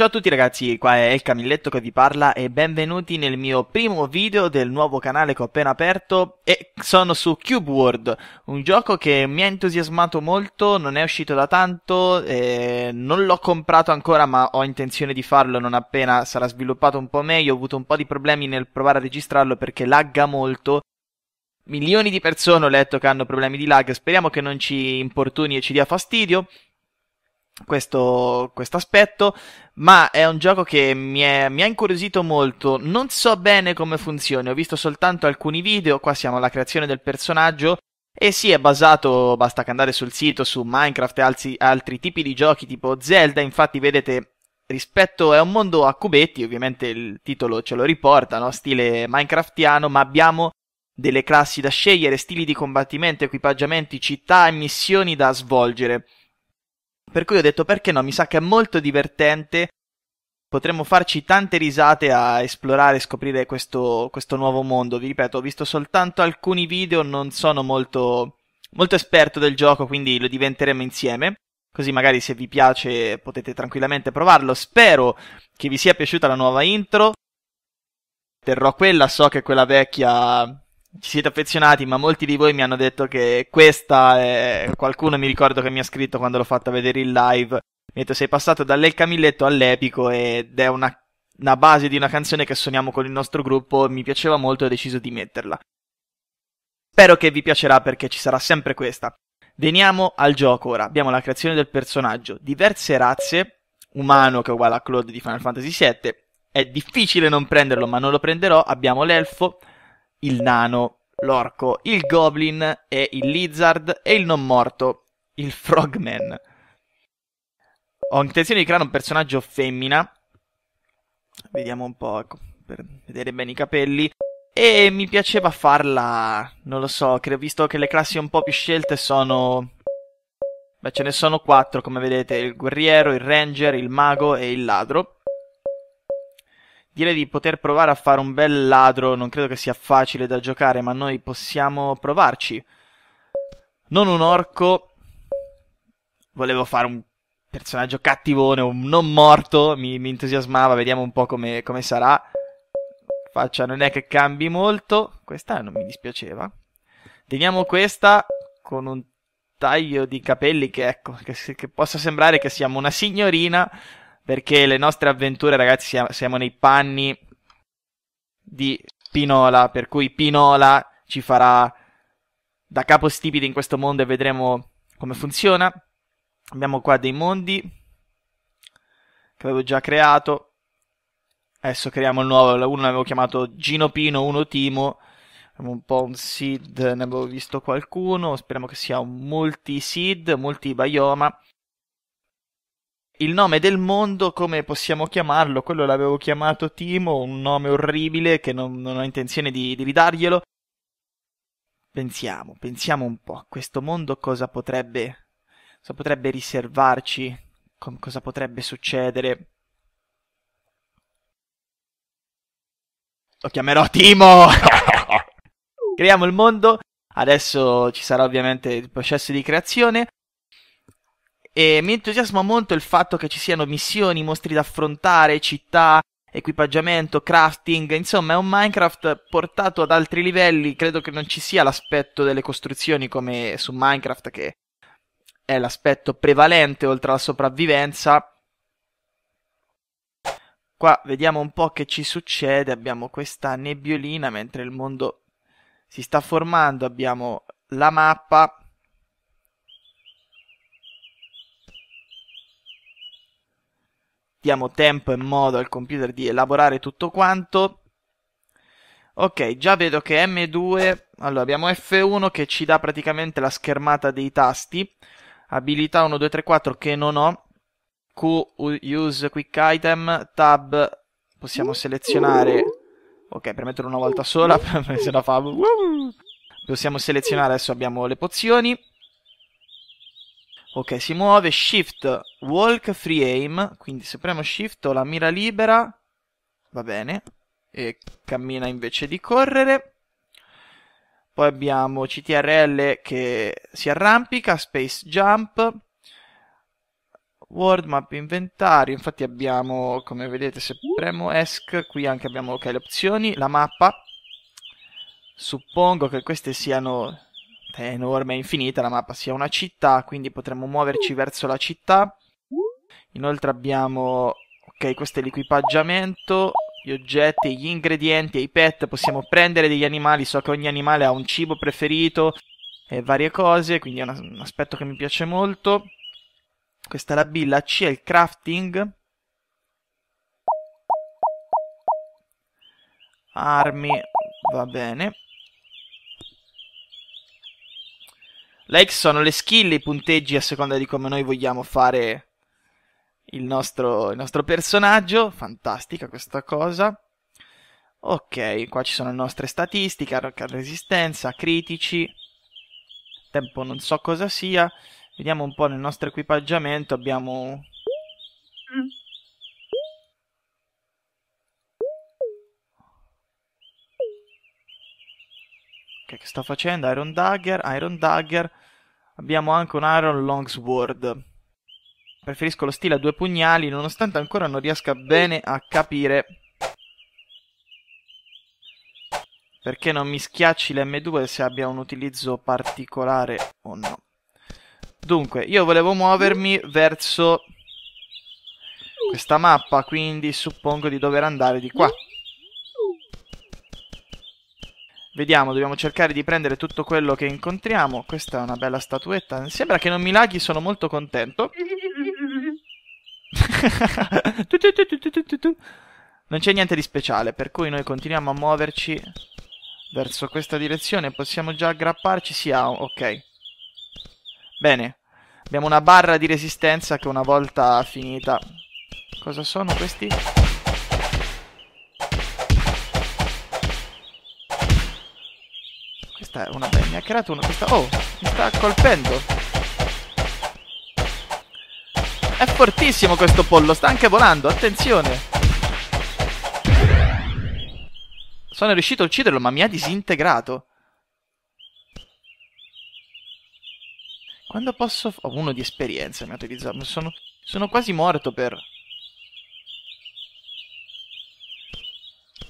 Ciao a tutti ragazzi, qua è il Camilletto che vi parla e benvenuti nel mio primo video del nuovo canale che ho appena aperto e sono su Cube World, un gioco che mi ha entusiasmato molto, non è uscito da tanto, eh, non l'ho comprato ancora ma ho intenzione di farlo non appena sarà sviluppato un po' meglio, ho avuto un po' di problemi nel provare a registrarlo perché lagga molto milioni di persone ho letto che hanno problemi di lag, speriamo che non ci importuni e ci dia fastidio questo, questo aspetto, ma è un gioco che mi, è, mi, ha incuriosito molto. Non so bene come funzioni, ho visto soltanto alcuni video, qua siamo alla creazione del personaggio. E sì, è basato, basta che andare sul sito, su Minecraft e alzi, altri tipi di giochi tipo Zelda, infatti vedete, rispetto è un mondo a cubetti, ovviamente il titolo ce lo riporta, no? stile Minecraftiano, ma abbiamo delle classi da scegliere, stili di combattimento, equipaggiamenti, città e missioni da svolgere. Per cui ho detto perché no, mi sa che è molto divertente. Potremmo farci tante risate a esplorare e scoprire questo, questo nuovo mondo. Vi ripeto, ho visto soltanto alcuni video, non sono molto, molto esperto del gioco, quindi lo diventeremo insieme. Così magari se vi piace potete tranquillamente provarlo. Spero che vi sia piaciuta la nuova intro. Terrò quella, so che quella vecchia ci siete affezionati, ma molti di voi mi hanno detto che questa è... qualcuno mi ricordo che mi ha scritto quando l'ho fatta vedere in live, mi ha detto sei passato dall'El Camilletto all'Epico ed è una... una, base di una canzone che suoniamo con il nostro gruppo, mi piaceva molto e ho deciso di metterla. Spero che vi piacerà perché ci sarà sempre questa. Veniamo al gioco ora, abbiamo la creazione del personaggio, diverse razze, umano che è uguale a Claude di Final Fantasy VII, è difficile non prenderlo ma non lo prenderò, abbiamo l'elfo, il nano, l'orco, il goblin e il lizard e il non morto, il frogman. Ho intenzione di creare un personaggio femmina. Vediamo un po' ecco, per vedere bene i capelli. E mi piaceva farla, non lo so, che, visto che le classi un po' più scelte sono... Beh, ce ne sono quattro, come vedete, il guerriero, il ranger, il mago e il ladro direi di poter provare a fare un bel ladro, non credo che sia facile da giocare, ma noi possiamo provarci. Non un orco, volevo fare un personaggio cattivone, un non morto, mi, mi entusiasmava, vediamo un po' come, come sarà. Faccia non è che cambi molto, questa non mi dispiaceva. Teniamo questa con un taglio di capelli che ecco, che, che possa sembrare che siamo una signorina, perché le nostre avventure, ragazzi, siamo, nei panni di Pinola, per cui Pinola ci farà da capo capostipite in questo mondo e vedremo come funziona. Abbiamo qua dei mondi che avevo già creato. Adesso creiamo il nuovo, uno l'avevo chiamato Gino Pino, uno Timo. Abbiamo un po' un seed, ne avevo visto qualcuno, speriamo che sia un multi-seed, multi-bioma il nome del mondo, come possiamo chiamarlo? Quello l'avevo chiamato Timo, un nome orribile che non, non ho intenzione di, di, ridarglielo. Pensiamo, pensiamo un po', questo mondo cosa potrebbe, cosa potrebbe riservarci, com- cosa potrebbe succedere. Lo chiamerò Timo! Creiamo il mondo, adesso ci sarà ovviamente il processo di creazione, e mi entusiasma molto il fatto che ci siano missioni, mostri da affrontare, città, equipaggiamento, crafting, insomma è un Minecraft portato ad altri livelli, credo che non ci sia l'aspetto delle costruzioni come su Minecraft che è l'aspetto prevalente oltre alla sopravvivenza. Qua vediamo un po' che ci succede, abbiamo questa nebbiolina mentre il mondo si sta formando, abbiamo la mappa diamo tempo e modo al computer di elaborare tutto quanto. Ok, già vedo che M2, allora abbiamo F1 che ci dà praticamente la schermata dei tasti, abilità 1, 2, 3, 4 che non ho, Q, use quick item, tab, possiamo selezionare, ok per metterlo una volta sola, se la fa, possiamo selezionare, adesso abbiamo le pozioni, Ok, si muove, shift, walk, free aim, quindi se premo shift ho la mira libera, va bene, e cammina invece di correre. Poi abbiamo CTRL che si arrampica, space jump, world map inventario, infatti abbiamo, come vedete se premo esc, qui anche abbiamo okay, le opzioni, la mappa, suppongo che queste siano è enorme, è infinita la mappa, sia una città, quindi potremmo muoverci verso la città. Inoltre abbiamo, ok, questo è l'equipaggiamento, gli oggetti, gli ingredienti e i pet, possiamo prendere degli animali, so che ogni animale ha un cibo preferito e varie cose, quindi è un aspetto che mi piace molto. Questa è la B, la C è il crafting. Armi, va bene. Le X sono le skill, i punteggi a seconda di come noi vogliamo fare il nostro, il nostro personaggio. Fantastica questa cosa. Ok, qua ci sono le nostre statistiche, resistenza, critici, tempo non so cosa sia. Vediamo un po' nel nostro equipaggiamento, abbiamo Che sta facendo? Iron Dagger, Iron Dagger. Abbiamo anche un Iron Longsword. Preferisco lo stile a due pugnali, nonostante ancora non riesca bene a capire perché non mi schiacci l'M2 se abbia un utilizzo particolare o no. Dunque, io volevo muovermi verso questa mappa, quindi suppongo di dover andare di qua. Vediamo, dobbiamo cercare di prendere tutto quello che incontriamo. Questa è una bella statuetta. Sembra che non mi laghi, sono molto contento. non c'è niente di speciale, per cui noi continuiamo a muoverci verso questa direzione. Possiamo già aggrapparci? Sì, ah, ok. Bene. Abbiamo una barra di resistenza che una volta finita... Cosa sono questi? questa è una bella. Mi ha creato una. Questa. Oh, mi sta colpendo. È fortissimo questo pollo, sta anche volando, attenzione. Sono riuscito a ucciderlo, ma mi ha disintegrato. Quando posso... Ho uno di esperienza, mi ha utilizzato. Sono... Sono quasi morto per...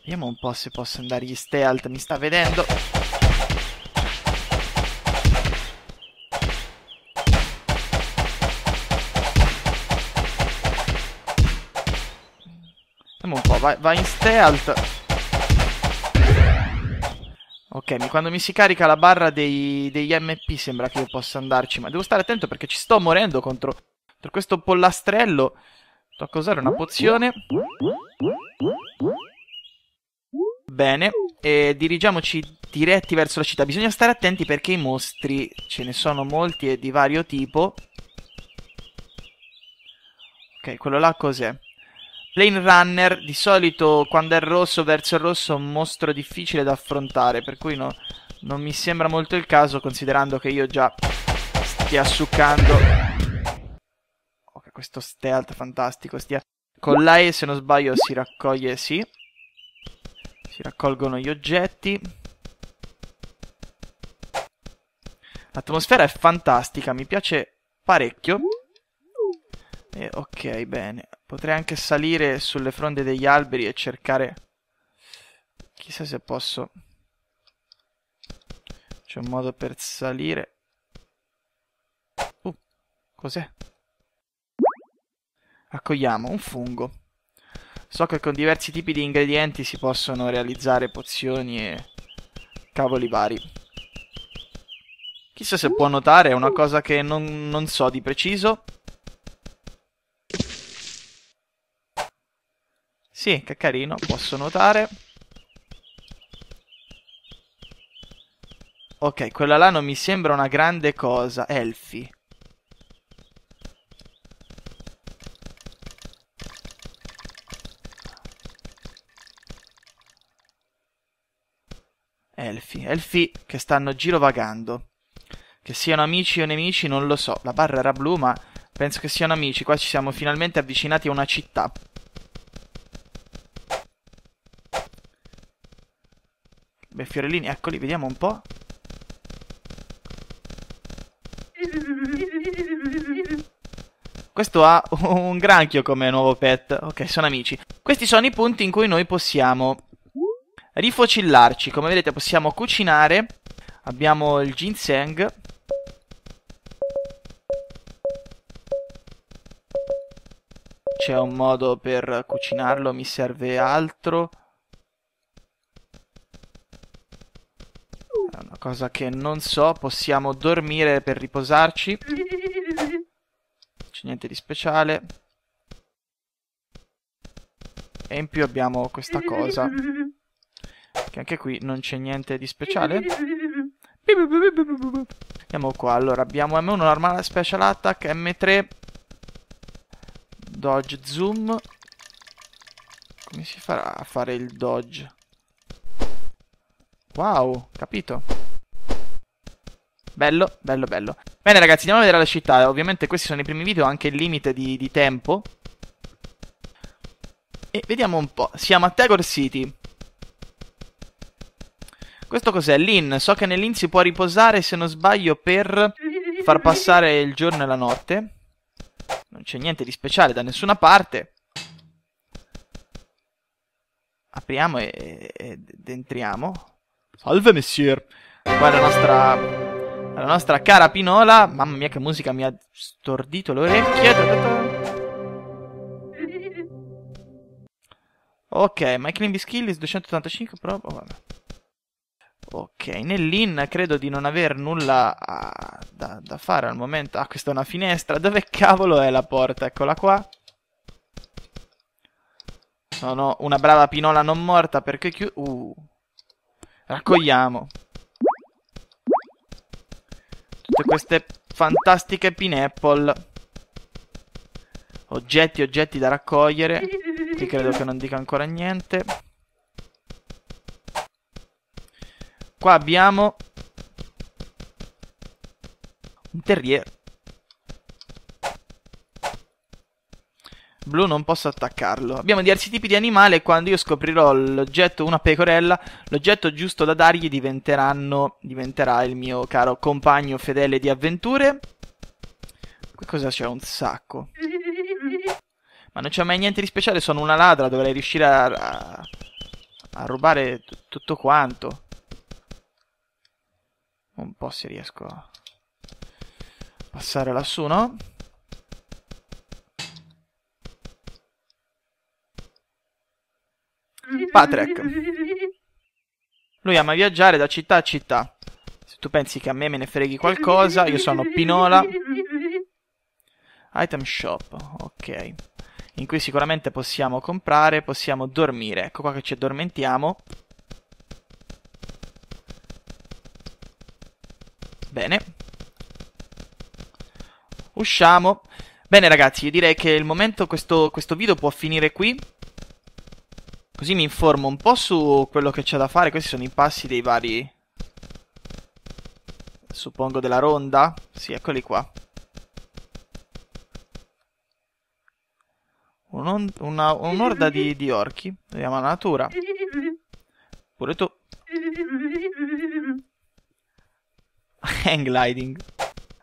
Vediamo un po' se posso andare gli stealth, mi sta vedendo. vai, vai in stealth. Ok, quando mi si carica la barra dei, degli MP sembra che io possa andarci, ma devo stare attento perché ci sto morendo contro, contro questo pollastrello. Tocca usare una pozione. Bene, e dirigiamoci diretti verso la città. Bisogna stare attenti perché i mostri ce ne sono molti e di vario tipo. Ok, quello là cos'è? Lane Runner di solito quando è rosso verso il rosso è un mostro difficile da affrontare, per cui no, non mi sembra molto il caso considerando che io già stia succando... Ok, questo stealth fantastico, stia... Con l'AE se non sbaglio si raccoglie, sì. Si raccolgono gli oggetti. L'atmosfera è fantastica, mi piace parecchio. E eh, ok, bene. Potrei anche salire sulle fronde degli alberi e cercare... Chissà se posso... C'è un modo per salire. Uh, cos'è? Accogliamo un fungo. So che con diversi tipi di ingredienti si possono realizzare pozioni e cavoli vari. Chissà se può notare, è una cosa che non, non so di preciso, Sì, che carino, posso nuotare. Ok, quella là non mi sembra una grande cosa. Elfi. Elfi. Elfi che stanno girovagando. Che siano amici o nemici non lo so. La barra era blu ma penso che siano amici. Qua ci siamo finalmente avvicinati a una città. Beh, fiorellini, eccoli, vediamo un po'. Questo ha un granchio come nuovo pet. Ok, sono amici. Questi sono i punti in cui noi possiamo rifocillarci. Come vedete possiamo cucinare. Abbiamo il ginseng. C'è un modo per cucinarlo, mi serve altro. cosa che non so, possiamo dormire per riposarci. Non C'è niente di speciale. E in più abbiamo questa cosa. Che anche qui non c'è niente di speciale. Andiamo qua, allora abbiamo M1 normale special attack, M3 dodge zoom. Come si farà a fare il dodge? Wow, capito. Bello, bello, bello. Bene ragazzi, andiamo a vedere la città. Ovviamente questi sono i primi video, anche il limite di, di tempo. E vediamo un po'. Siamo a Tagore City. Questo cos'è? L'in. So che nell'in si può riposare, se non sbaglio, per far passare il giorno e la notte. Non c'è niente di speciale da nessuna parte. Apriamo ed entriamo. Salve, messier. Qua è la nostra la nostra cara Pinola. Mamma mia che musica mi ha stordito le orecchie. Ok, my clean skill is 285 però. Oh, ok, nell'in credo di non aver nulla a, ah, da, da fare al momento. Ah, questa è una finestra. Dove cavolo è la porta? Eccola qua. Sono una brava pinola non morta perché chiudo. Uh. Raccogliamo tutte queste fantastiche pineapple Oggetti, oggetti da raccogliere. Qui credo che non dica ancora niente. Qua abbiamo... Un terrier. Blu non posso attaccarlo. Abbiamo diversi tipi di animale e quando io scoprirò l'oggetto, una pecorella, l'oggetto giusto da dargli diventerà il mio caro compagno fedele di avventure. Qui cosa c'è? Un sacco. Ma non c'è mai niente di speciale, sono una ladra, dovrei riuscire a, a, a rubare tutto quanto. Un po' se riesco a passare lassù, no? Patrick. Lui ama viaggiare da città a città. Se tu pensi che a me me ne freghi qualcosa, io sono Pinola. Item shop, ok. In cui sicuramente possiamo comprare, possiamo dormire. Ecco qua che ci addormentiamo. Bene. Usciamo. Bene ragazzi, io direi che il momento, questo, questo video può finire qui. Così mi informo un po' su quello che c'è da fare. Questi sono i passi dei vari... Suppongo della ronda. Sì, eccoli qua. Un'orda di, di, orchi. Vediamo la natura. Pure tu. Hang gliding.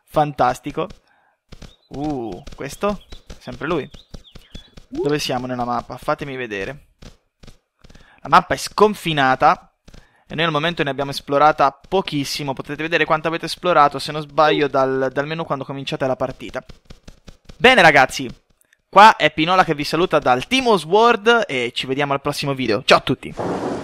Fantastico. Uh, questo? Sempre lui. Dove siamo nella mappa? Fatemi vedere. La mappa è sconfinata e noi al momento ne abbiamo esplorata pochissimo. Potete vedere quanto avete esplorato, se non sbaglio, dal, dal menu quando cominciate la partita. Bene ragazzi, qua è Pinola che vi saluta dal Timo's World e ci vediamo al prossimo video. Ciao a tutti!